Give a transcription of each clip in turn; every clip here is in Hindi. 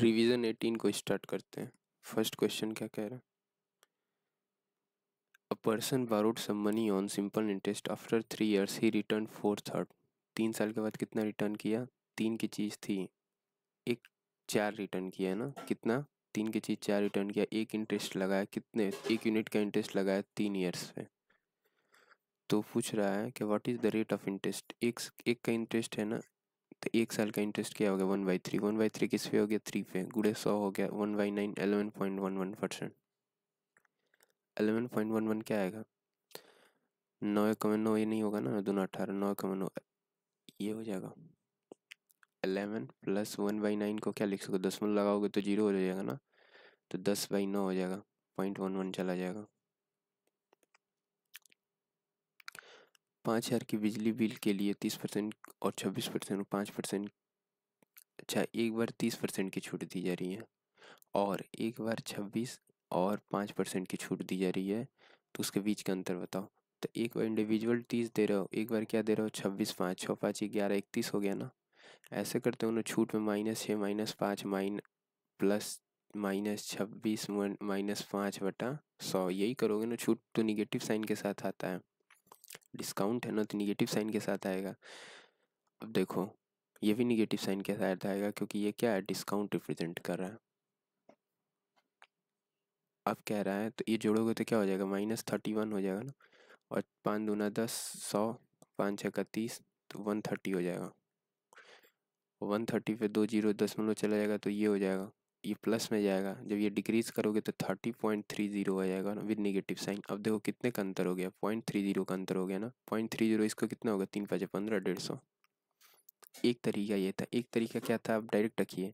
रिवीजन एटीन को स्टार्ट करते हैं फर्स्ट क्वेश्चन क्या कह रहा है a person borrowed some money on simple interest after three years he return four third तीन साल के बाद कितना रिटर्न किया तीन की चीज़ थी एक चार रिटर्न किया है ना कितना तीन की चीज़ चार रिटर्न किया एक इंटरेस्ट लगाया कितने एक यूनिट का इंटरेस्ट लगाया तीन ईयर्स पे तो पूछ रहा है कि what is the rate of interest एक एक का इंटरेस्ट है ना तो एक साल का इंटरेस्ट क्या हो गया one by three one by three किस पे हो गया थ्री पे गुड़े सौ हो गया one by nine eleven point one one percent eleven point one one क्या आएगा नौ कमे नौ ये नहीं होगा ना दोनों अठारह नौ में नौ ये हो जाएगा eleven plus one by nine को क्या लिख सको मन लगाओगे तो जीरो हो जाएगा ना तो दस बाई नौ हो जाएगा पॉइंट वन वन चला जाएगा पाँच हज़ार की बिजली बिल के लिए तीस परसेंट और छब्बीस परसेंट और पाँच परसेंट अच्छा एक बार तीस परसेंट की छूट दी जा रही है और एक बार छब्बीस और पाँच परसेंट की छूट दी जा रही है तो उसके बीच का अंतर बताओ तो एक बार इंडिविजुअल तीस दे रहे हो एक बार क्या दे रहे हो छब्बीस पाँच छः पाँच ग्यारह इकतीस हो गया ना ऐसे करते हो ना छूट में माइनस छः माइनस पाँच माइन प्लस माइनस छब्बीस माइनस पाँच बटा सौ यही करोगे ना छूट तो निगेटिव साइन के साथ आता है डिस्काउंट है ना तो निगेटिव साइन के साथ आएगा अब देखो ये भी निगेटिव साइन के साथ आएगा क्योंकि ये क्या है डिस्काउंट रिप्रेजेंट कर रहा है अब कह रहा है तो ये जोड़ोगे तो क्या हो जाएगा माइनस थर्टी वन हो जाएगा ना और पाँच दूना दस सौ पाँच छः का तीस तो वन थर्टी हो जाएगा वन थर्टी पे दो जीरो दस मिनट चला जाएगा तो ये हो जाएगा ये प्लस में जाएगा जब ये डिक्रीज करोगे तो थर्टी पॉइंट थ्री जीरो आ जाएगा ना विद निगेटिव साइन अब देखो कितने का अंतर हो गया पॉइंट थ्री जीरो का अंतर हो गया ना पॉइंट थ्री जीरो इसको कितना होगा तीन पाँच पंद्रह डेढ़ सौ एक तरीका ये था एक तरीका क्या था आप डायरेक्ट रखिए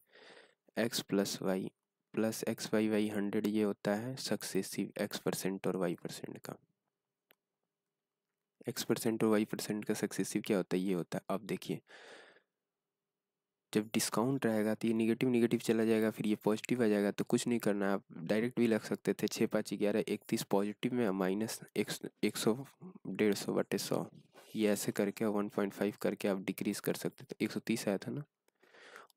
x plus y plus x y y hundred ये होता है सक्सेसिव एक्स परसेंट और वाई परसेंट का एक्स परसेंट और वाई परसेंट का सक्सेसिव क्या होता है ये होता है अब देखिए जब डिस्काउंट रहेगा तो ये निगेटिव निगेटिव चला जाएगा फिर ये पॉजिटिव आ जाएगा तो कुछ नहीं करना है आप डायरेक्ट भी लग सकते थे छः पाँच ग्यारह इकतीस पॉजिटिव में माइनस एक, एक सौ डेढ़ सौ बटे सौ ये ऐसे करके वन पॉइंट फाइव करके आप डिक्रीज़ कर सकते थे एक सौ तीस आया था ना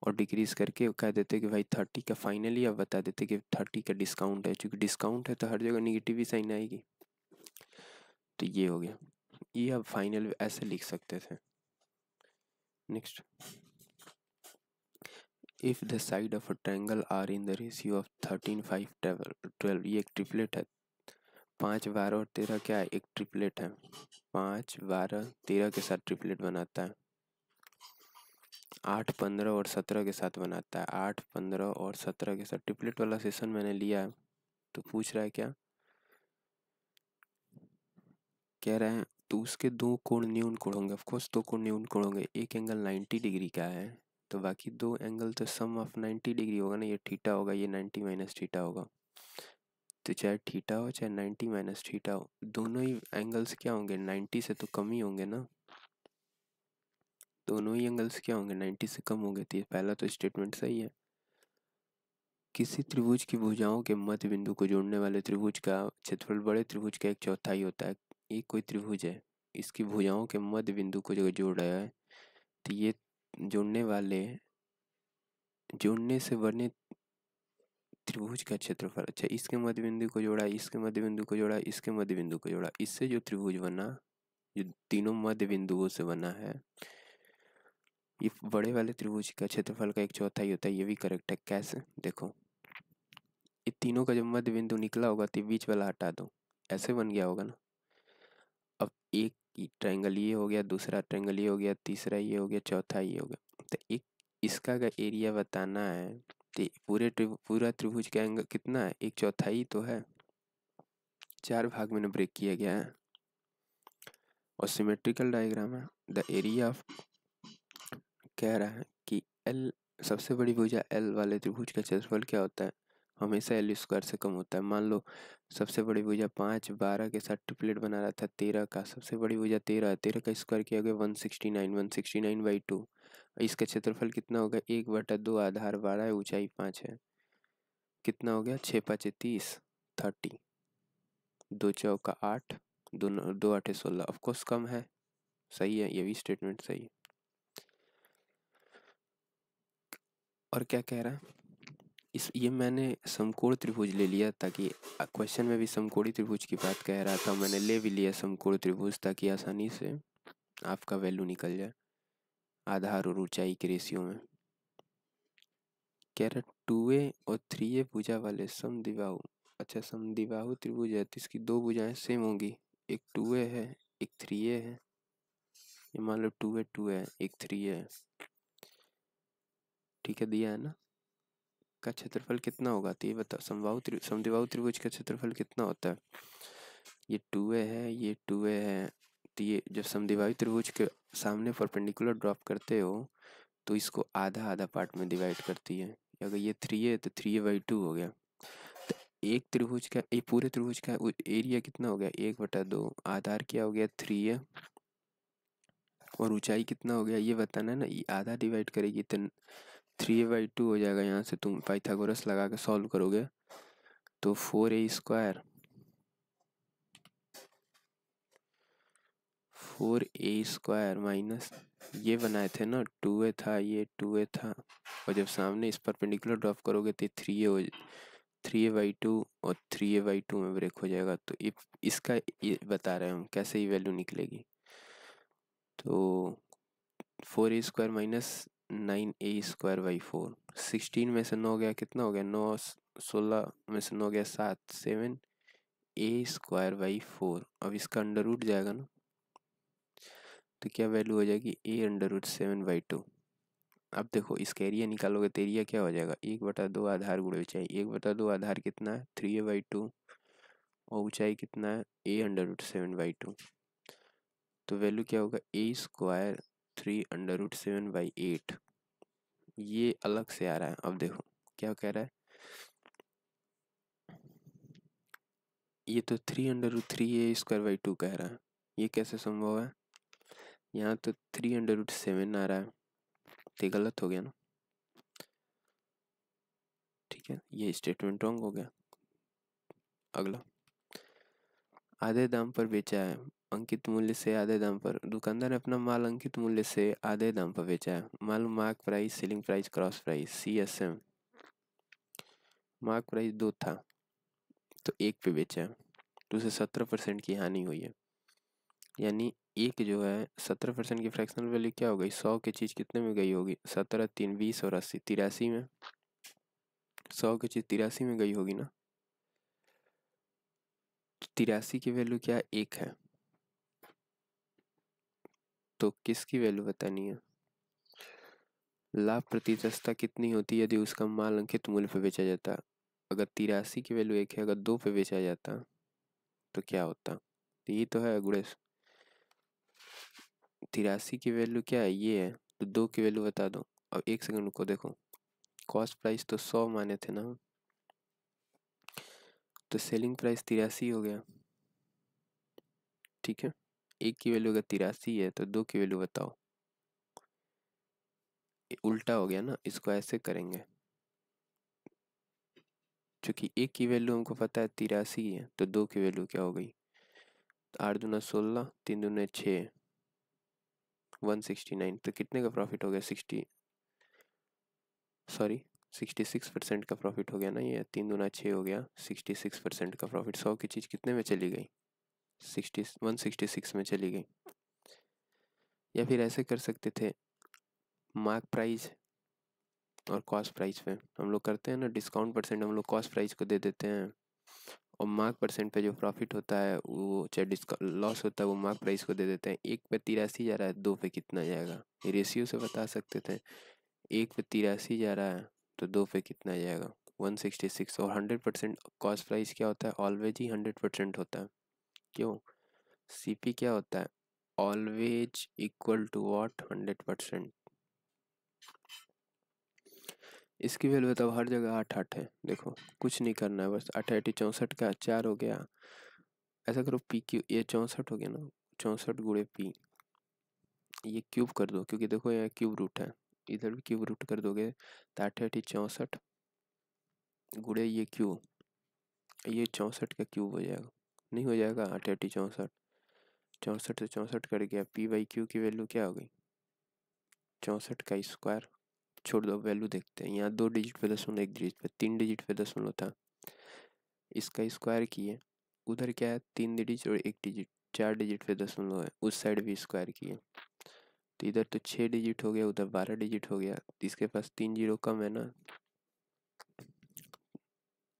और डिक्रीज़ करके कह देते कि भाई थर्टी का फाइनली आप बता देते कि थर्टी का डिस्काउंट है चूँकि डिस्काउंट है तो हर जगह निगेटिव ही साइन आएगी तो ये हो गया ये आप फाइनल ऐसे लिख सकते थे next if the side of a triangle are in the ratio of thirteen five twelve ये एक ट्रिपलेट है पाँच बारह और तेरह क्या है एक ट्रिपलेट है पाँच बारह तेरह के साथ ट्रिपलेट बनाता है आठ पंद्रह और सत्रह के साथ बनाता है आठ पंद्रह और सत्रह के साथ ट्रिपलेट वाला सेशन मैंने लिया है तो पूछ रहा है क्या कह रहे हैं तो उसके दो कोण न्यून कोण होंगे ऑफकोर्स दो कोण न्यून कोण होंगे एक एंगल नाइन्टी डिग्री का है तो बाकी दो एंगल तो सम ऑफ 90 डिग्री होगा ना ये ठीटा होगा ये 90 माइनस ठीटा होगा तो चाहे ठीटा हो चाहे 90 माइनस ठीटा हो दोनों ही एंगल्स क्या होंगे 90 से तो कम ही होंगे ना दोनों ही एंगल्स क्या होंगे 90 से कम होंगे तो ये पहला तो स्टेटमेंट सही है किसी त्रिभुज की भुजाओं के मध्य बिंदु को जोड़ने वाले त्रिभुज का क्षेत्रफल बड़े त्रिभुज का एक चौथाई होता है ये कोई त्रिभुज है इसकी भुजाओं के मध्य बिंदु को जो जोड़ रहा है तो ये जुड़ने वाले जुड़ने से बने त्रिभुज का क्षेत्रफल अच्छा इसके मध्य बिंदु को जोड़ा इसके मध्य बिंदु को जोड़ा इसके मध्य बिंदु को जोड़ा इससे जो त्रिभुज बना जो तीनों मध्य बिंदुओं से बना है ये बड़े वाले त्रिभुज का क्षेत्रफल का एक चौथा ही होता है ये भी करेक्ट है कैसे देखो ये तीनों का जब मध्य बिंदु निकला होगा तो बीच वाला हटा दो ऐसे बन गया होगा ना अब एक कि ट्रायंगल ये हो गया दूसरा ट्रायंगल ये हो गया तीसरा ये हो गया चौथा ये हो गया तो एक इसका का एरिया बताना है तो पूरे पूरा त्रिभुज का एंगल कितना है एक चौथाई तो है चार भाग में ब्रेक किया गया है और सिमेट्रिकल डायग्राम है द एरिया ऑफ कह रहा है कि एल सबसे बड़ी भुजा एल वाले त्रिभुज का क्षेत्रफल क्या होता है हमेशा एल स्क्वायर से कम होता है मान लो सबसे बड़ी भुजा पाँच बारह के साथ ट्रिपलेट बना रहा था तेरह का सबसे बड़ी भुजा तेरह है तेरह का स्क्वायर किया गया one sixty nine one sixty nine by two इसका क्षेत्रफल कितना हो गया एक बटा दो आधार बारह ऊंचाई पाँच है कितना हो गया छः पाँच तीस थर्टी दो चौ का आठ दो दो आठ सोलह ऑफकोर्स कम है सही है ये भी स्टेटमेंट सही है और क्या कह रहा है इस ये मैंने समकोण त्रिभुज ले लिया ताकि क्वेश्चन में भी समकोणी त्रिभुज की बात कह रहा था मैंने ले भी लिया समकोण त्रिभुज ताकि आसानी से आपका वैल्यू निकल जाए आधार और ऊंचाई के रेशियो में कह रहा टू ए और थ्री ए भुजा वाले समदिबाहु अच्छा समदिबाहु त्रिभुज है तो इसकी दो भुजाएं सेम होंगी एक टू ए है एक थ्री ए है ये मान लो टू ए टू ए एक थ्री ए ठीक है दिया है ना का क्षेत्रफल कितना होगा तो ये बता समवाहु त्रि त्रिभुज का क्षेत्रफल कितना होता है ये टू ए है ये टू ए है तो ये जब समदिबाहु त्रिभुज के सामने परपेंडिकुलर ड्रॉप करते हो तो इसको आधा आधा पार्ट में डिवाइड करती है अगर ये थ्री है तो थ्री ए बाई टू हो गया तो एक त्रिभुज का ये पूरे त्रिभुज का एरिया कितना हो गया एक बटा दो आधार क्या हो गया थ्री ए और ऊंचाई कितना हो गया ये बताना है ना आधा डिवाइड करेगी तो थ्री ए बाई टू हो जाएगा यहाँ से तुम पाइथागोरस लगा के सॉल्व करोगे तो four a square four a square minus ये बनाए थे ना टू ए था ये टू ए था और जब सामने इस पर पेंडिकुलर ड्रॉप करोगे तो three a three a by two और थ्री ए बाई टू में ब्रेक हो जाएगा तो इफ इसका ये बता रहे हम कैसे ये वैल्यू निकलेगी तो four a square minus nine a square by four sixteen में से नौ गया कितना हो गया नौ सोलह में से नौ गया सात seven a square by four अब इसका अंडर रूट जाएगा ना तो क्या वैल्यू हो जाएगी a under root seven by two अब देखो इसका एरिया निकालोगे तो एरिया क्या हो जाएगा एक बटा दो आधार गुड़े ऊंचाई एक बटा दो आधार कितना है थ्री ए बाई टू और ऊंचाई कितना है a under root seven by two तो वैल्यू क्या होगा a square three under root seven by eight ये अलग से आ रहा है अब देखो क्या कह रहा है ये तो three under root three a square by two कह रहा है ये कैसे संभव है यहाँ तो थ्री अंडर रूट सेवन आ रहा है तो गलत हो गया ना ठीक है ये स्टेटमेंट रॉन्ग हो गया अगला आधे दाम पर बेचा है अंकित मूल्य से आधे दाम पर दुकानदार ने अपना माल अंकित मूल्य से आधे दाम पर बेचा है माल mark price selling price cross price C S M mark price दो था तो एक पे बेचा है तो उसे सत्रह परसेंट की हानि हुई है यानी एक जो है सत्रह परसेंट की फ्रैक्शनल वैल्यू क्या हो गई सौ की चीज़ कितने में गई होगी सत्रह तीन बीस और अस्सी तिरासी में सौ की चीज़ तिरासी में गई होगी ना तो तिरासी की वैल्यू क्या एक है तो किसकी वैल्यू बतानी है लाभ प्रतिशतता कितनी होती है यदि उसका माल अंकित मूल्य पर बेचा जाता अगर तिरासी की वैल्यू एक है अगर दो पे बेचा जाता तो क्या होता तो ये तो है गुड़े तिरासी की वैल्यू क्या है ये है तो दो की वैल्यू बता दो अब एक सेकंड को देखो कॉस्ट प्राइस तो सौ माने थे ना तो सेलिंग प्राइस तिरासी हो गया ठीक है एक की वैल्यू अगर तिरासी है तो दो की वैल्यू बताओ उल्टा हो गया ना इसको ऐसे करेंगे चूँकि एक की वैल्यू हमको पता है तिरासी है तो दो की वैल्यू क्या हो गई आठ दूना सोलह तीन दूना छः वन सिक्सटी नाइन तो कितने का प्रॉफिट हो गया sixty sorry sixty six percent का प्रॉफिट हो गया ना ये तीन दूना छः हो गया सिक्सटी सिक्स परसेंट का प्रॉफिट सौ की चीज़ कितने में चली गई सिक्सटी वन सिक्सटी सिक्स में चली गई या फिर ऐसे कर सकते थे मार्क प्राइस और कॉस्ट प्राइस पे हम लोग करते हैं ना डिस्काउंट परसेंट हम लोग कॉस्ट प्राइस को दे देते हैं और मार्क परसेंट पे जो प्रॉफिट होता है वो चाहे डिस्काउंट लॉस होता है वो मार्क प्राइस को दे देते हैं एक पे तिरासी जा रहा है दो पे कितना जाएगा ये रेशियो से बता सकते थे एक पे तिरासी जा रहा है तो दो पे कितना जाएगा वन सिक्सटी सिक्स और हंड्रेड परसेंट कॉस्ट प्राइस क्या होता है ऑलवेज ही हंड्रेड परसेंट होता है क्यों सीपी क्या होता है always equal to what hundred percent इसकी वैल्यू तो हर जगह आठ आठ है देखो कुछ नहीं करना है बस अठाटी चौंसठ का चार हो गया ऐसा करो पी क्यू ये चौंसठ हो गया ना चौंसठ गुड़े पी ये क्यूब कर दो क्योंकि देखो यहाँ क्यूब रूट है इधर भी क्यूब रूट कर दोगे तो अठाटी चौंसठ गुड़े ये क्यूब ये चौंसठ का क्यूब हो जाएगा नहीं हो जाएगा आठ चौंसठ चौंसठ से चौंसठ कर गया पी वाई क्यू की वैल्यू क्या हो गई चौंसठ का स्क्वायर छोड़ दो वैल्यू देखते हैं यहाँ दो डिजिट पे दशमलव मतलब एक डिजिट पे तीन डिजिट पे दशमलव मतलब था इसका स्क्वायर किए उधर क्या है तीन डिजिट और एक डिजिट चार डिजिट पे दशमलव मतलब है उस साइड भी स्क्वायर किए तो इधर तो छः डिजिट हो गया उधर बारह डिजिट हो गया इसके पास तीन जीरो कम है ना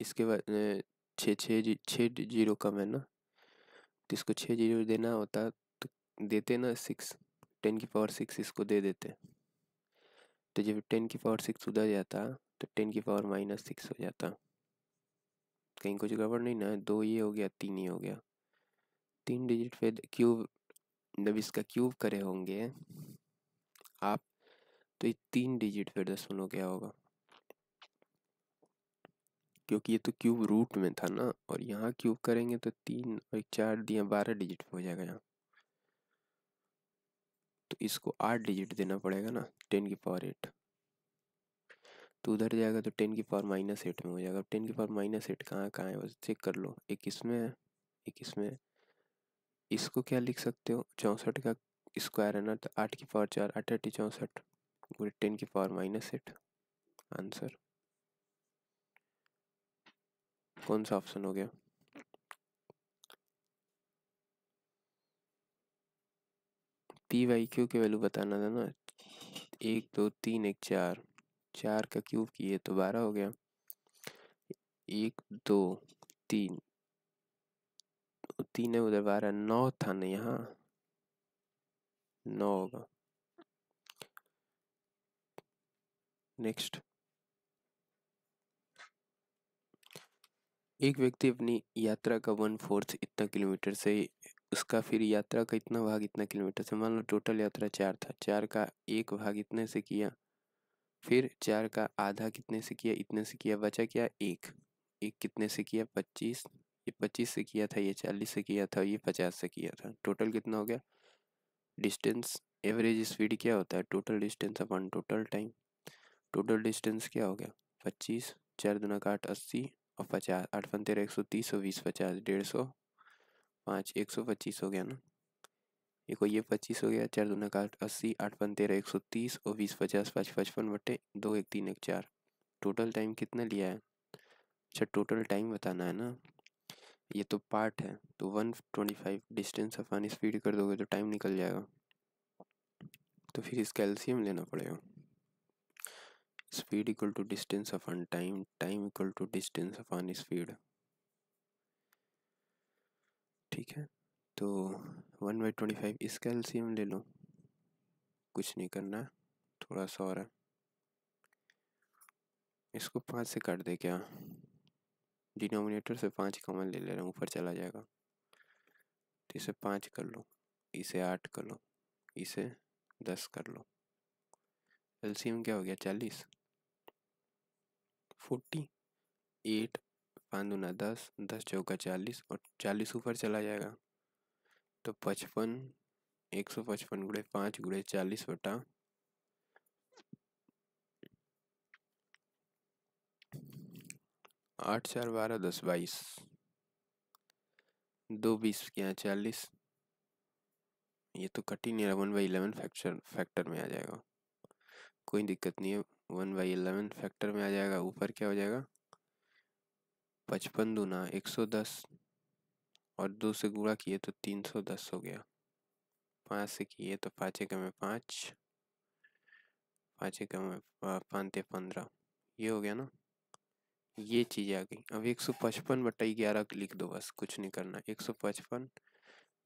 इसके बाद छः छः जी छः जीरो कम है ना तो इसको छः जीरो देना होता तो देते ना सिक्स टेन की पावर सिक्स इसको दे देते तो जब टेन की पावर सिक्स उधर जाता तो टेन की पावर माइनस सिक्स हो जाता कहीं कुछ गड़बड़ नहीं ना दो ये हो गया तीन ये हो गया तीन डिजिट पे क्यूब जब इसका क्यूब करे होंगे आप तो ये तीन डिजिट पे दस मनो क्या होगा क्योंकि ये तो क्यूब रूट में था ना और यहाँ क्यूब करेंगे तो तीन और एक चार दिया बारह डिजिट हो जाएगा यहाँ तो इसको आठ डिजिट देना पड़ेगा ना टेन की पावर एट तो उधर जाएगा तो टेन की पावर माइनस एट में हो जाएगा अब टेन की पावर माइनस एट कहाँ कहाँ है बस चेक कर लो एक इसमें है एक इसमें इसको क्या लिख सकते हो चौंसठ का स्क्वायर है ना तो आठ की पावर चार अठी चौंसठ टेन की पावर माइनस एट आंसर कौन सा ऑप्शन हो गया पी वाई क्यू की वैल्यू बताना था ना एक दो तीन एक चार चार का क्यूब किए तो बारह हो गया एक दो तीन तीन है उधर बारह नौ था ना यहाँ नौ होगा नेक्स्ट एक व्यक्ति अपनी यात्रा का वन फोर्थ इतना किलोमीटर से उसका फिर यात्रा का इतना भाग इतना किलोमीटर से मान लो टोटल यात्रा चार था चार का एक भाग इतने से किया फिर चार का आधा कितने से किया इतने से किया बचा क्या एक एक कितने से किया पच्चीस ये पच्चीस से किया था ये चालीस से किया था ये पचास से किया था टोटल कितना हो गया डिस्टेंस एवरेज स्पीड क्या होता है टोटल डिस्टेंस अपन टोटल टाइम टोटल डिस्टेंस क्या हो गया पच्चीस चार दुना का आठ अस्सी और पचास आठ पन तेरह एक सौ तीस और बीस पचास डेढ़ सौ पाँच एक सौ पच्चीस हो गया ना और ये पच्चीस हो गया चार दो का आठ अस्सी आठ पन तेरह एक सौ तीस और बीस पचास पाँच पचपन बटे दो एक तीन एक चार टोटल टाइम कितना लिया है अच्छा टोटल टाइम बताना है ना ये तो पार्ट है तो वन ट्वेंटी फाइव डिस्टेंस अपन स्पीड कर दोगे तो टाइम निकल जाएगा तो फिर इस एल्सीयम लेना पड़ेगा speed equal to distance upon time time equal to distance upon speed ठीक है तो वन बाई ट्वेंटी फाइव इसका एलसीएम ले लो कुछ नहीं करना थोड़ा सा और इसको पाँच से काट दे क्या डिनोमिनेटर से पाँच कॉमन ले ले रहा हूँ ऊपर चला जाएगा तो इसे पाँच कर लो इसे आठ कर लो इसे दस कर लो एलसीएम क्या हो गया चालीस फोर्टी एट पाँच दूना दस दस चौका चालीस और चालीस ऊपर चला जाएगा तो पचपन एक सौ पचपन गुड़े पाँच गुड़े चालीस बटा आठ चार बारह दस बाईस दो बीस के यहाँ चालीस ये तो कट ही नहीं रहा one by eleven factor factor में आ जाएगा कोई दिक्कत नहीं है वन बाई एलेवन फैक्टर में आ जाएगा ऊपर क्या हो जाएगा पचपन दूना एक सौ दस और दो से गुणा किए तो तीन सौ दस हो गया पाँच से किए तो पाँच एक में पाँच पाँच एक में पाँच पंद्रह ये हो गया ना ये चीज़ आ गई अब एक सौ पचपन बटा ग्यारह लिख दो बस कुछ नहीं करना एक सौ पचपन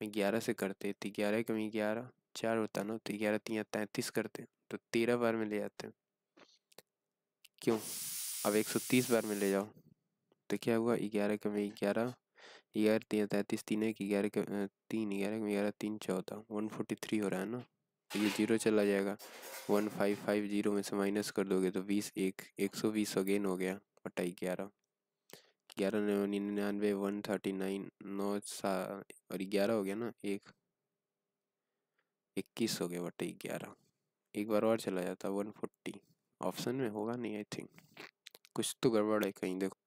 में ग्यारह से करते तो ग्यारह कमी ग्यारह चार होता ना तो ग्यारह तीन तैंतीस करते तो तेरह बार में ले जाते हैं क्यों अब एक सौ तीस बार में ले जाओ तो क्या हुआ ग्यारह कमी ग्यारह ग्यारह तीन तैंतीस तीन एक ग्यारह के तीन ग्यारह कम ग्यारह तीन चौदह वन फोर्टी थ्री हो रहा है ना तो ये जीरो चला जाएगा वन फाइव फाइव जीरो में से माइनस कर दोगे तो बीस एक एक सौ बीस अगेन हो गया अट्ठाई ग्यारह ग्यारह नौ निन्यानवे वन थर्टी नाइन नौ सा और ग्यारह हो गया ना एक इक्कीस हो गया बटे ग्यारह एक बार और चला जाता वन फोर्टी ऑप्शन में होगा नहीं आई थिंक कुछ तो गड़बड़ है कहीं देखो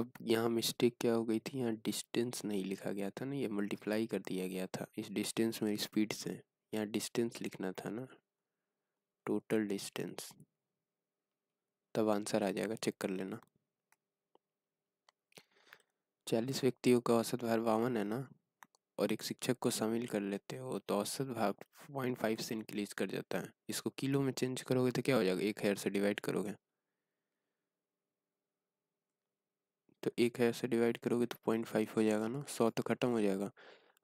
अब यहाँ मिस्टेक क्या हो गई थी यहाँ डिस्टेंस नहीं लिखा गया था ना ये मल्टीप्लाई कर दिया गया था इस डिस्टेंस में स्पीड से यहाँ डिस्टेंस लिखना था ना टोटल डिस्टेंस तब आंसर आ जाएगा चेक कर लेना चालीस व्यक्तियों का औसत भार बावन है ना और एक शिक्षक को शामिल कर लेते हो तो औसत भाग पॉइंट फाइव से इंक्रीज कर जाता है इसको किलो में चेंज करोगे तो क्या हो जाएगा एक हेयर से डिवाइड करोगे तो एक हेयर से डिवाइड करोगे तो पॉइंट फाइव हो जाएगा ना सौ तो खत्म हो जाएगा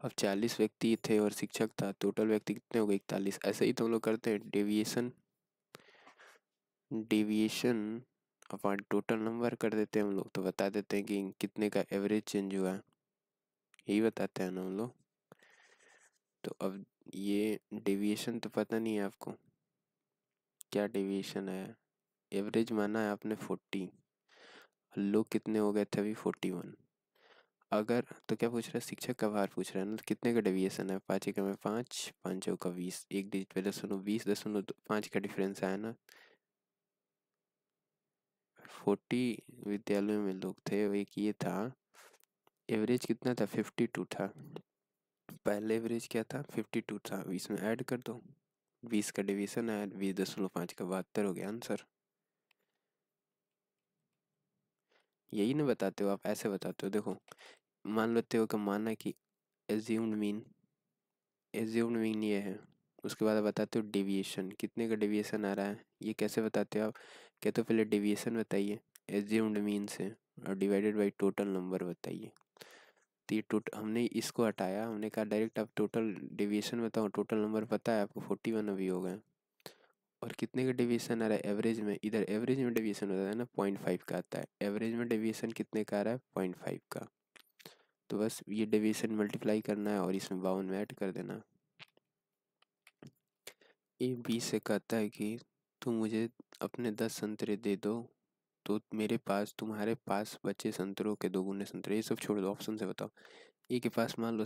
अब चालीस व्यक्ति थे और शिक्षक था टोटल व्यक्ति कितने हो गए इकतालीस ऐसे ही तो हम लोग करते हैं deviation deviation upon total number कर देते हैं हम लोग तो बता देते हैं कि कितने का एवरेज चेंज हुआ है यही बताते हैं ना हम लोग तो अब ये डिविएशन तो पता नहीं है आपको क्या डिविएशन है एवरेज माना है आपने फोर्टी लोग कितने हो गए थे अभी फोर्टी वन अगर तो क्या पूछ रहा है शिक्षक का भार पूछ रहा है ना तो कितने का डेविएशन है पाँच एक में पाँच पाँच का बीस एक डिजिट पे सुनो बीस दशमलव पाँच का डिफरेंस आया ना फोर्टी विद्यालयों में लोग थे एक ये था एवरेज कितना था फिफ्टी टू था पहले एवरेज क्या था फिफ्टी टू था इसमें ऐड कर दो बीस का डिवीज़न आया बीस दशमलव पाँच का बहत्तर हो गया आंसर यही ना बताते हो आप ऐसे बताते हो देखो मान लेते हो कि माना कि एज्यूम्ड मीन एज्यूम्ड मीन ये है उसके बाद बताते हो डिविएशन कितने का डिविएशन आ रहा है ये कैसे बताते हो आप कहते हो पहले डिविएशन बताइए एज्यूम्ड मीन से और डिवाइडेड बाई टोटल नंबर बताइए तो ये टोट हमने इसको हटाया हमने कहा डायरेक्ट आप टोटल डिवीजन बताओ टोटल नंबर पता है आपको फोर्टी वन अभी हो गए और कितने का डिवीजन आ रहा है एवरेज में इधर एवरेज में डिवीजन होता है ना पॉइंट फाइव का आता है एवरेज में डिवीजन कितने का आ रहा है पॉइंट फाइव का तो बस ये डिवीजन मल्टीप्लाई करना है और इसमें बावन में ऐड कर देना ए बी से कहता है कि तू मुझे अपने दस संतरे दे दो तो मेरे पास तुम्हारे पास बचे संतरों के दोगुने संतरे ये सब छोड़ दो ऑप्शन से बताओ ए के पास मान लो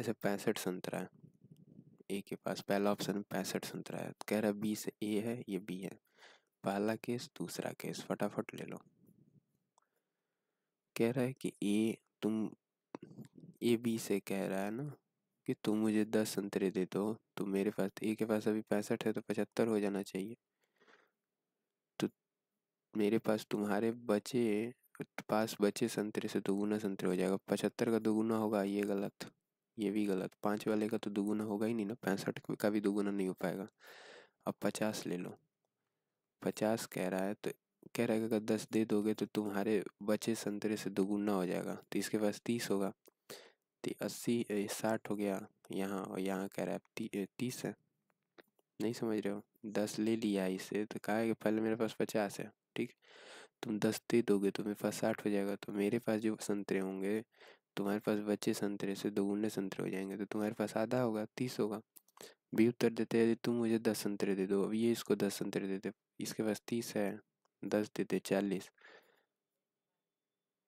ऐसे पैंसठ संतरा है ए के पास पहला ऑप्शन पैंसठ संतरा है तो कह रहा बी से ए है ये बी है पहला केस दूसरा केस फटाफट ले लो कह रहा है कि ए तुम ए बी से कह रहा है ना कि तुम मुझे दस संतरे दे दो तो मेरे पास ए के पास अभी पैंसठ है तो पचहत्तर हो जाना चाहिए मेरे पास तुम्हारे बचे पास बचे संतरे से दोगुना संतरे हो जाएगा पचहत्तर का दोगुना होगा ये गलत ये भी गलत पाँच वाले का तो दोगुना होगा ही नहीं ना पैंसठ का भी दोगुना नहीं हो पाएगा अब पचास ले लो पचास कह रहा है तो कह रहा है अगर दस दे दोगे तो तुम्हारे बचे संतरे से दोगुना हो जाएगा तो इसके पास तीस होगा तो अस्सी साठ हो गया यहाँ और यहाँ कह रहा है ती, तीस है नहीं समझ रहे हो दस ले लिया इसे तो कहा है कि पहले मेरे पास पचास है ठीक तुम दस दे दोगे तो मेरे पास साठ हो जाएगा तो मेरे पास जो संतरे होंगे तुम्हारे पास बचे संतरे से दोगुने संतरे हो जाएंगे तो तुम्हारे पास आधा होगा तीस होगा भी उत्तर देते यदि तुम मुझे दस संतरे दे दो अब ये इसको दस संतरे देते इसके पास तीस है दस देते चालीस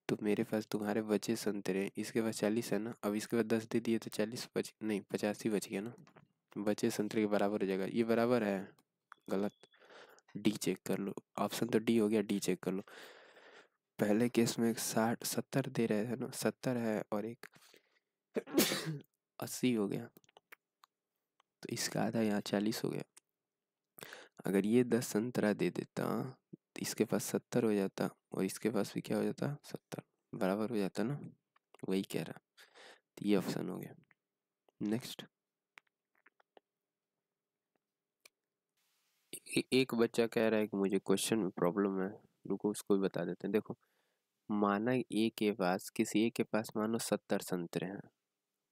तो मेरे पास तुम्हारे बचे संतरे इसके पास चालीस है ना अब इसके पास दस दे दिए तो चालीस बच नहीं पचासी बच गया ना बचे संतरे के बराबर हो जाएगा ये बराबर है गलत डी चेक कर लो ऑप्शन तो डी हो गया डी चेक कर लो पहले केस में साठ सत्तर दे रहे थे ना सत्तर है और एक अस्सी हो गया तो इसका आधा यहाँ चालीस हो गया अगर ये दस संतरा दे देता इसके पास सत्तर हो जाता और इसके पास भी क्या हो जाता सत्तर बराबर हो जाता ना वही कह रहा तो ये ऑप्शन हो गया नेक्स्ट एक बच्चा कह रहा है कि मुझे क्वेश्चन में प्रॉब्लम है रुको उसको भी बता देते हैं देखो माना ए के पास किसी ए के पास मानो सत्तर संतरे हैं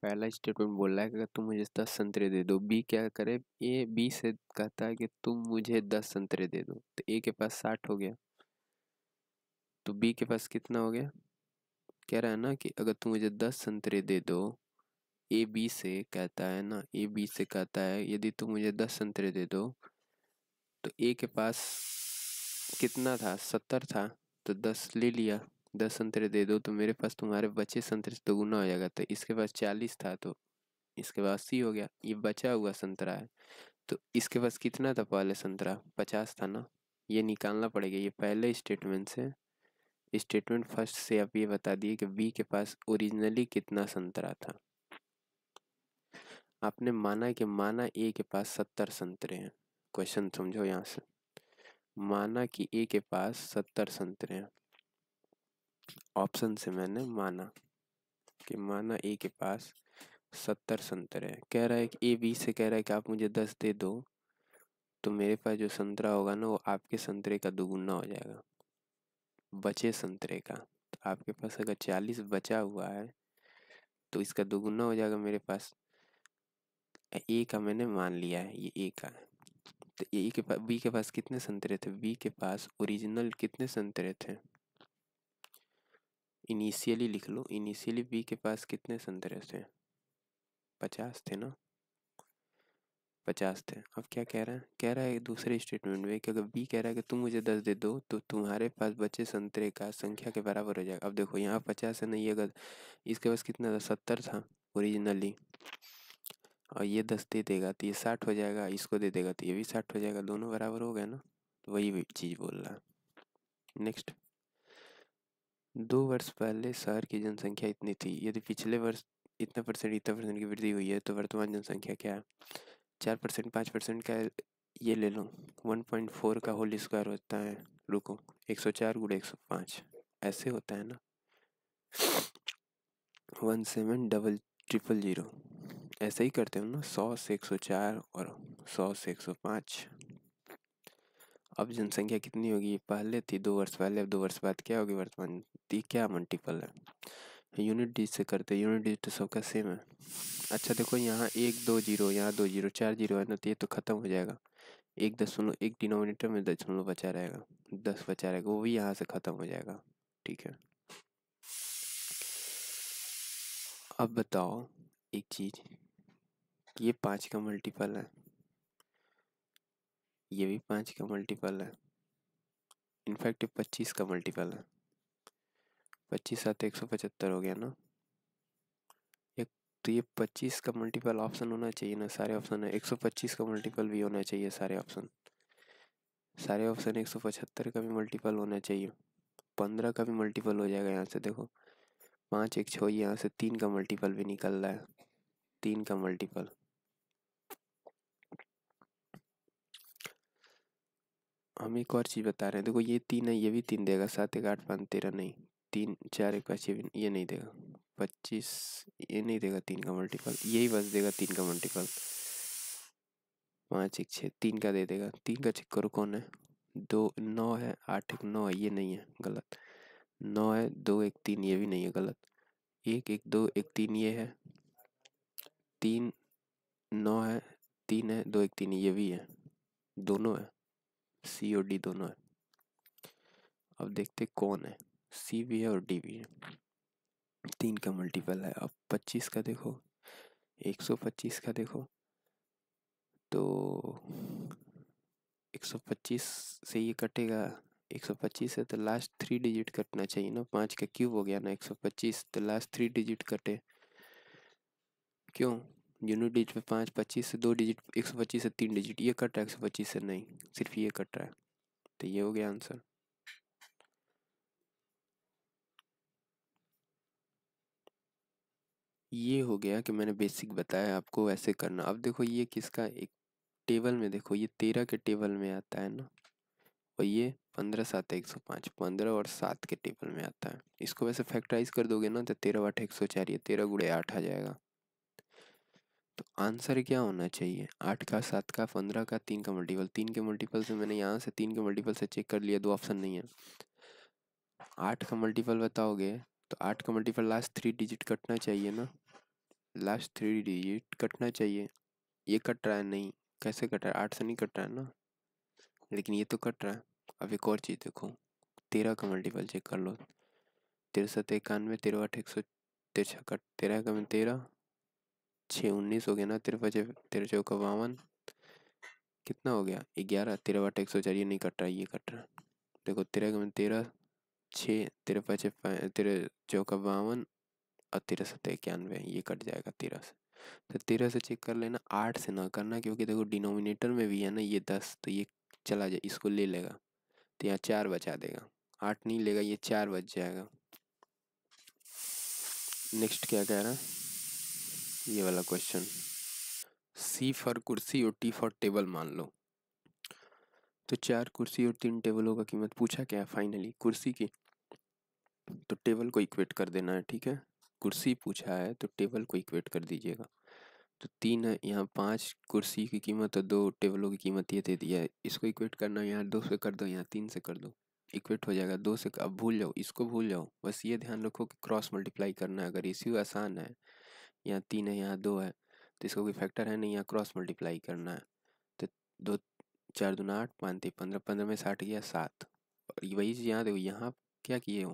पहला स्टेटमेंट बोल रहा है कि अगर तुम मुझे दस संतरे दे दो बी क्या करे ए बी से कहता है कि तुम मुझे दस संतरे दे दो तो ए के पास साठ हो गया तो बी के पास कितना हो गया कह रहा है ना कि अगर तुम मुझे दस संतरे दे दो ए बी से कहता है ना ए बी से कहता है यदि तुम मुझे दस संतरे दे दो तो ए के पास कितना था सत्तर था तो दस ले लिया दस संतरे दे दो तो मेरे पास तुम्हारे बचे संतरे से दोगुना हो जाएगा तो इसके पास चालीस था तो इसके पास अस्सी हो गया ये बचा हुआ संतरा है तो इसके पास कितना था पहले संतरा पचास था ना ये निकालना पड़ेगा ये पहले स्टेटमेंट से स्टेटमेंट फर्स्ट से आप ये बता दिए कि बी के पास ओरिजिनली कितना संतरा था आपने माना कि माना ए के पास सत्तर संतरे हैं क्वेश्चन समझो यहाँ से माना कि ए के पास सत्तर संतरे हैं ऑप्शन से मैंने माना कि माना ए के पास सत्तर संतरे हैं कह रहा है कि ए बी से कह रहा है कि आप मुझे दस दे दो तो मेरे पास जो संतरा होगा ना वो आपके संतरे का दुगुना हो जाएगा बचे संतरे का तो आपके पास अगर चालीस बचा हुआ है तो इसका दुगुना हो जाएगा मेरे पास ए का मैंने मान लिया है ये ए का है तो ए के पास बी के पास कितने संतरे थे बी के पास ओरिजिनल कितने संतरे थे इनिशियली लिख लो इनिशियली बी के पास कितने संतरे थे पचास थे ना पचास थे अब क्या कह रहा है कह रहा है दूसरे स्टेटमेंट में कि अगर बी कह रहा है कि तुम मुझे दस दे दो तो तुम्हारे पास बचे संतरे का संख्या के बराबर हो जाएगा अब देखो यहाँ पचास है नहीं अगर इसके पास कितना था सत्तर था ओरिजिनली और ये दस दे देगा तो ये साठ हो जाएगा इसको दे देगा तो ये भी साठ हो जाएगा दोनों बराबर हो गए ना तो वही चीज़ बोल रहा है नेक्स्ट दो वर्ष पहले शहर की जनसंख्या इतनी थी यदि पिछले वर्ष इतना परसेंट इतना परसेंट की वृद्धि हुई है तो वर्तमान जनसंख्या क्या है चार परसेंट पाँच परसेंट का ये ले लो वन पॉइंट फोर का होल स्क्वायर होता है रुको एक सौ चार गुड़े एक सौ पाँच ऐसे होता है ना one seven double triple zero ऐसे ही करते हो ना सौ से एक सौ चार और सौ से एक सौ पाँच अब जनसंख्या कितनी होगी पहले थी दो वर्ष पहले अब दो वर्ष बाद क्या होगी वर्तमान थी क्या मल्टीपल है यूनिट डिजिट से करते हैं यूनिट डिजिट तो सबका सेम है अच्छा देखो यहाँ एक दो जीरो यहाँ दो जीरो चार जीरो है ना तो ये तो ख़त्म हो जाएगा एक दसमलव एक डिनोमिनेटर में दशमलव बचा रहेगा दस बचा रहेगा वो भी यहाँ से ख़त्म हो जाएगा ठीक है अब बताओ एक चीज़ ये पाँच का मल्टीपल है ये भी पाँच का मल्टीपल है इनफैक्ट ये पच्चीस का मल्टीपल है पच्चीस सात एक सौ पचहत्तर हो गया ना ये तो ये पच्चीस का मल्टीपल ऑप्शन होना चाहिए ना सारे ऑप्शन है एक सौ पच्चीस का मल्टीपल भी होना चाहिए सारे ऑप्शन सारे ऑप्शन एक सौ पचहत्तर का भी मल्टीपल होना चाहिए पंद्रह का भी मल्टीपल हो जाएगा यहाँ से देखो पाँच एक छः यहाँ से तीन का मल्टीपल भी निकल रहा है तीन का मल्टीपल हम एक और चीज़ बता रहे हैं देखो ये तीन है ये भी तीन देगा सात एक आठ पाँच तेरह नहीं तीन चार एक पाँच ये ये नहीं देगा पच्चीस ये नहीं देगा तीन का मल्टीपल यही बस देगा तीन का मल्टीपल पाँच एक छः तीन का दे देगा तीन का चेक करो कौन है दो नौ है आठ एक नौ है ये नहीं है गलत नौ है दो एक तीन ये भी नहीं है गलत एक एक दो एक तीन ये है तीन नौ है तीन है दो एक तीन ये भी है दोनों है सी और डी दोनों है अब देखते कौन है सी भी है और डी भी है तीन का मल्टीपल है अब पच्चीस का देखो एक सौ पच्चीस का देखो तो एक सौ पच्चीस से ये कटेगा एक सौ पच्चीस है तो लास्ट थ्री डिजिट कटना चाहिए ना पाँच का क्यूब हो गया ना एक सौ पच्चीस तो लास्ट थ्री डिजिट कटे क्यों यूनिट डिजिट पे पाँच पच्चीस से दो डिजिट एक सौ पच्चीस से तीन डिजिट ये कट रहा है एक सौ पच्चीस से नहीं सिर्फ ये कट रहा है तो ये हो गया आंसर ये हो गया कि मैंने बेसिक बताया आपको ऐसे करना अब देखो ये किसका एक टेबल में देखो ये तेरह के टेबल में आता है ना और ये पंद्रह सात एक सौ पाँच पंद्रह और सात के टेबल में आता है इसको वैसे फैक्टराइज कर दोगे ना तो तेरह आठ एक सौ चार ये तेरह गुड़े आठ आ जाएगा तो आंसर क्या होना चाहिए आठ का सात का पंद्रह का तीन का मल्टीपल तीन के मल्टीपल से मैंने यहाँ से तीन के मल्टीपल से चेक कर लिया दो ऑप्शन नहीं है आठ का मल्टीपल बताओगे तो आठ का मल्टीपल लास्ट थ्री डिजिट कटना चाहिए ना लास्ट थ्री डिजिट कटना चाहिए ये कट रहा है नहीं कैसे कट रहा है आठ से नहीं कट रहा है ना लेकिन ये तो कट रहा है अब एक और चीज़ देखो तेरह का मल्टीपल चेक कर लो तिरसठ इक्यानवे तेरह आठ एक सौ तिरछा कट तेरह का में तेरह छः उन्नीस हो गया ना तेरह बजे तेरह चौका बावन कितना हो गया ग्यारह तेरह एक सौ चार ये नहीं कट रहा ये कट रहा देखो तेरह में मतलब तेरह छः तेरह पचे तेरह चौका बावन और तेरह सौ इक्यानवे ये कट जाएगा तेरह से तो तेरह से चेक कर लेना आठ से ना करना क्योंकि देखो डिनोमिनेटर में भी है ना ये दस तो ये चला जाए इसको ले लेगा तो यहाँ चार बचा देगा आठ नहीं लेगा ये चार बच जाएगा नेक्स्ट क्या कह रहा है ये वाला क्वेश्चन सी फॉर कुर्सी और टी फॉर टेबल मान लो तो चार कुर्सी और तीन टेबलों का कीमत पूछा क्या है फाइनली कुर्सी की तो टेबल को इक्वेट कर देना है ठीक है कुर्सी पूछा है तो टेबल को इक्वेट कर दीजिएगा तो तीन है यहाँ पाँच कुर्सी की कीमत और दो टेबलों की कीमत ये दे दिया है इसको इक्वेट करना यहाँ दो से कर दो यहाँ तीन से कर दो इक्वेट हो जाएगा दो से अब भूल जाओ इसको भूल जाओ बस ये ध्यान रखो कि क्रॉस मल्टीप्लाई करना है अगर इसी आसान है यहाँ तीन है यहाँ दो है तो इसका कोई फैक्टर है नहीं यहाँ क्रॉस मल्टीप्लाई करना है तो दो चार दो आठ पाँच तीन पंद्रह पंद्रह में साठ गया सात और वही चीज़ यहाँ देखो यहाँ क्या किए हो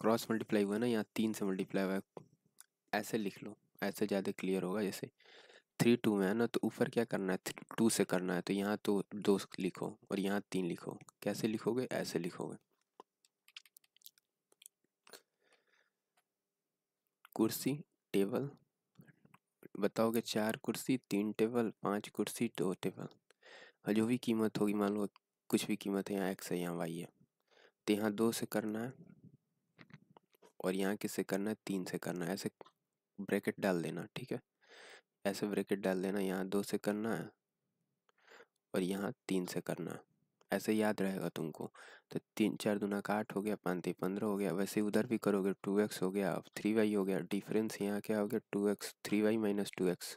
क्रॉस मल्टीप्लाई हुआ ना यहाँ तीन से मल्टीप्लाई हुआ है ऐसे लिख लो ऐसे ज़्यादा क्लियर होगा जैसे थ्री टू में है ना तो ऊपर क्या करना है टू से करना है तो यहाँ तो दो लिखो और यहाँ तीन लिखो कैसे लिखोगे ऐसे लिखोगे कुर्सी टेबल बताओगे चार कुर्सी तीन टेबल पांच कुर्सी दो टेबल और जो भी कीमत होगी मान लो कुछ भी कीमत है यहाँ एक्स है यहाँ वाई है तो यहाँ दो से करना है और यहाँ किससे करना है तीन से करना है ऐसे ब्रैकेट डाल देना ठीक है ऐसे ब्रैकेट डाल देना यहाँ दो से करना है और यहाँ तीन से करना है ऐसे याद रहेगा तुमको तो तीन चार दूना का आठ हो गया पाँच तीन पंद्रह हो गया वैसे उधर भी करोगे टू एक्स हो गया अब थ्री वाई हो गया डिफरेंस यहाँ क्या हो गया two x three y minus two x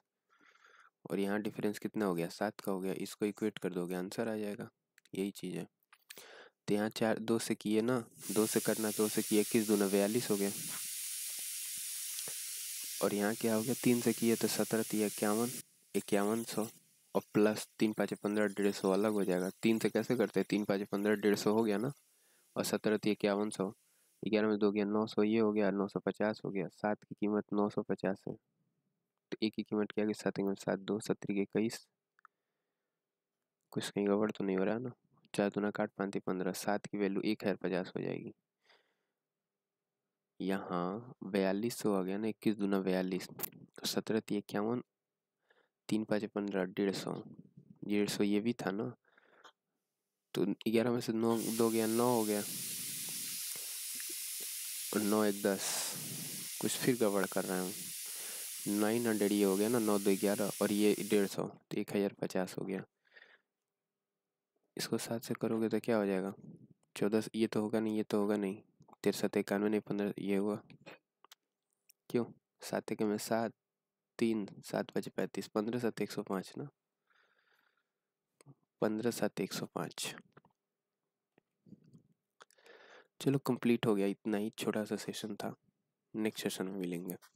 और यहाँ डिफरेंस कितना हो गया सात का हो गया इसको इक्वेट कर दोगे आंसर आ जाएगा यही चीज़ है तो यहाँ चार दो से किए ना दो से करना दो से किए इक्कीस दूना बयालीस हो गया और यहाँ क्या हो गया तीन से किए तो सत्रह तीन तो इक्यावन इक्यावन सौ और प्लस तीन पाँच पंद्रह डेढ़ सौ अलग हो जाएगा तीन से कैसे करते हैं तीन पाँच पंद्रह डेढ़ सौ हो गया ना और सत्रह थी तो इक्यावन सौ ग्यारह में दो गया नौ सौ ये हो गया नौ सौ पचास हो गया सात की कीमत नौ सौ पचास है तो एक की कीमत क्या सात कीमत सात दो सत्रह के इक्कीस कुछ कहीं गड़बड़ तो नहीं हो रहा ना चार दूना काट पाँच पंद्रह सात की वैल्यू एक हज़ार पचास हो जाएगी यहाँ बयालीस सौ आ गया ना इक्कीस दूना बयालीस तो सत्रह थी तो इक्यावन तीन पाँच पंद्रह डेढ़ सौ डेढ़ सौ ये भी था ना तो ग्यारह में से नौ दो गया नौ हो गया और नौ एक दस कुछ फिर गड़बड़ कर रहा हूँ नाइन हंड्रेड ये हो गया ना नौ दो ग्यारह और ये डेढ़ सौ तो एक हज़ार पचास हो गया इसको सात से करोगे तो क्या हो जाएगा चौदह ये तो होगा नहीं ये तो होगा नहीं तिरसठ इक्यानवे नहीं पंद्रह ये हुआ क्यों सात एक में सात तीन सात बजे पैंतीस पंद्रह सात एक सौ पाँच ना पंद्रह सात एक सौ पाँच चलो कंप्लीट हो गया इतना ही छोटा सा सेशन था नेक्स्ट सेशन में मिलेंगे